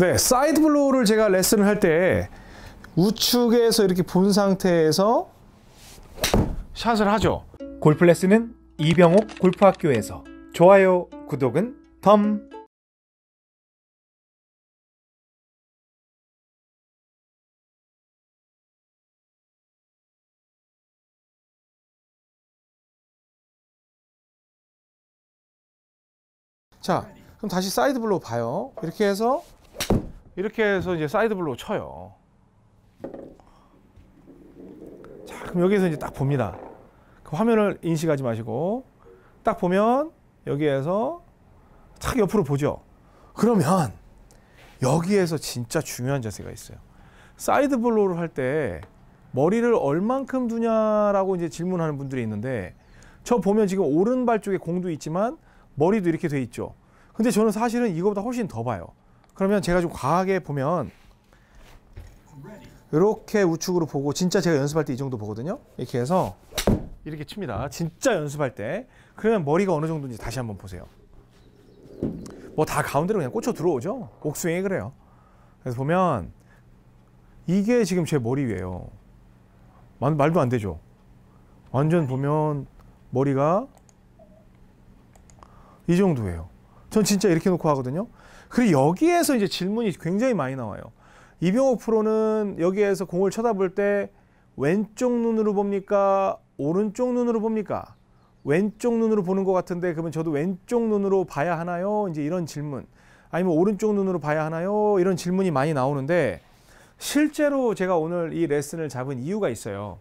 네, 사이드 블로우를 제가 레슨을 할 때 우측에서 이렇게 본 상태에서 샷을 하죠. 골프 레슨은 이병옥 골프학교에서 좋아요, 구독은 덤. 자, 그럼 다시 사이드 블로우 봐요. 이렇게 해서 이렇게 해서 이제 사이드블로 우 쳐요. 자, 그럼 여기서 에 이제 딱 봅니다. 그 화면을 인식하지 마시고 딱 보면 여기에서 착 옆으로 보죠. 그러면 여기에서 진짜 중요한 자세가 있어요. 사이드 블로우를 할 때 머리를 얼만큼 두냐라고 이제 질문하는 분들이 있는데 저 보면 지금 오른발 쪽에 공도 있지만 머리도 이렇게 돼 있죠. 근데 저는 사실은 이거보다 훨씬 더 봐요. 그러면 제가 좀 과하게 보면 이렇게 우측으로 보고 진짜 제가 연습할 때 이 정도 보거든요. 이렇게 해서 이렇게 칩니다. 진짜 연습할 때. 그러면 머리가 어느 정도인지 다시 한번 보세요. 뭐 다 가운데로 그냥 꽂혀 들어오죠. 옥스윙이 그래요. 그래서 보면 이게 지금 제 머리 위에요. 말, 말도 안 되죠. 완전 보면 머리가 이 정도예요. 전 진짜 이렇게 놓고 하거든요. 그리고 여기에서 이제 질문이 굉장히 많이 나와요. 이병호 프로는 여기에서 공을 쳐다볼 때 왼쪽 눈으로 봅니까? 오른쪽 눈으로 봅니까? 왼쪽 눈으로 보는 것 같은데 그러면 저도 왼쪽 눈으로 봐야 하나요? 이제 이런 질문. 아니면 오른쪽 눈으로 봐야 하나요? 이런 질문이 많이 나오는데 실제로 제가 오늘 이 레슨을 잡은 이유가 있어요.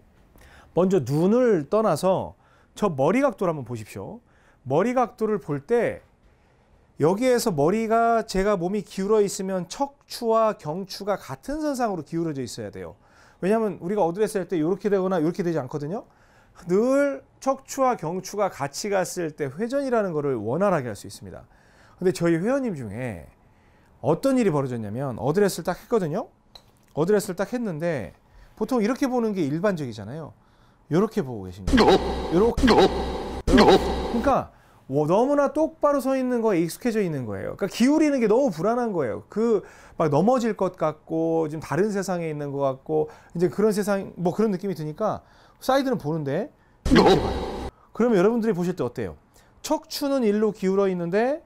먼저 눈을 떠나서 저 머리 각도를 한번 보십시오. 머리 각도를 볼때 여기에서 머리가 제가 몸이 기울어 있으면 척추와 경추가 같은 선상으로 기울어져 있어야 돼요. 왜냐하면 우리가 어드레스 할 때 이렇게 되거나 이렇게 되지 않거든요. 늘 척추와 경추가 같이 갔을 때 회전이라는 것을 원활하게 할 수 있습니다. 근데 저희 회원님 중에 어떤 일이 벌어졌냐면 어드레스를 딱 했거든요. 어드레스를 딱 했는데 보통 이렇게 보는 게 일반적이잖아요. 이렇게 보고 계십니다. 이렇게. 그러니까 너무나 똑바로 서 있는 거에 익숙해져 있는 거예요. 그러니까 기울이는 게 너무 불안한 거예요. 그 막 넘어질 것 같고 지금 다른 세상에 있는 것 같고 이제 그런 세상 뭐 그런 느낌이 드니까 사이드는 보는데 그러면 여러분들이 보실 때 어때요? 척추는 일로 기울어 있는데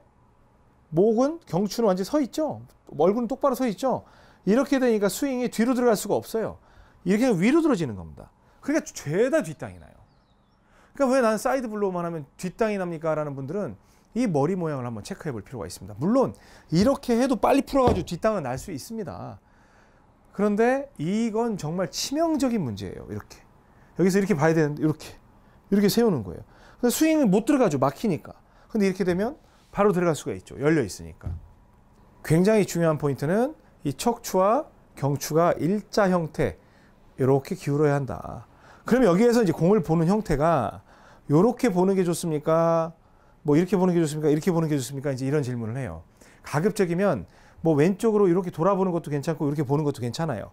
목은 경추는 완전히 서 있죠. 얼굴은 똑바로 서 있죠. 이렇게 되니까 스윙이 뒤로 들어갈 수가 없어요. 이렇게 위로 들어지는 겁니다. 그러니까 죄다 뒷땅이 나요. 그러니까 왜난 사이드 블로우만 하면 뒷땅이 납니까? 라는 분들은 이 머리 모양을 한번 체크해 볼 필요가 있습니다. 물론 이렇게 해도 빨리 풀어가지고 뒷땅은 날 수 있습니다. 그런데 이건 정말 치명적인 문제예요. 이렇게. 여기서 이렇게 봐야 되는데 이렇게. 이렇게 세우는 거예요. 근데 스윙을 못 들어가죠. 막히니까. 근데 이렇게 되면 바로 들어갈 수가 있죠. 열려 있으니까. 굉장히 중요한 포인트는 이 척추와 경추가 일자 형태 이렇게 기울어야 한다. 그럼 여기에서 이제 공을 보는 형태가 요렇게 보는 게 좋습니까? 뭐 이렇게 보는 게 좋습니까? 이렇게 보는 게 좋습니까? 이제 이런 질문을 해요. 가급적이면 뭐 왼쪽으로 이렇게 돌아보는 것도 괜찮고 이렇게 보는 것도 괜찮아요.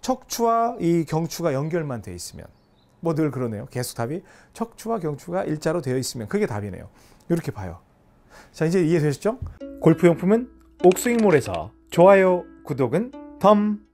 척추와 이 경추가 연결만 돼 있으면 뭐 늘 그러네요. 계속 답이 척추와 경추가 일자로 되어 있으면 그게 답이네요. 이렇게 봐요. 자 이제 이해되셨죠? 골프 용품은 옥스윙몰에서 좋아요, 구독은 덤.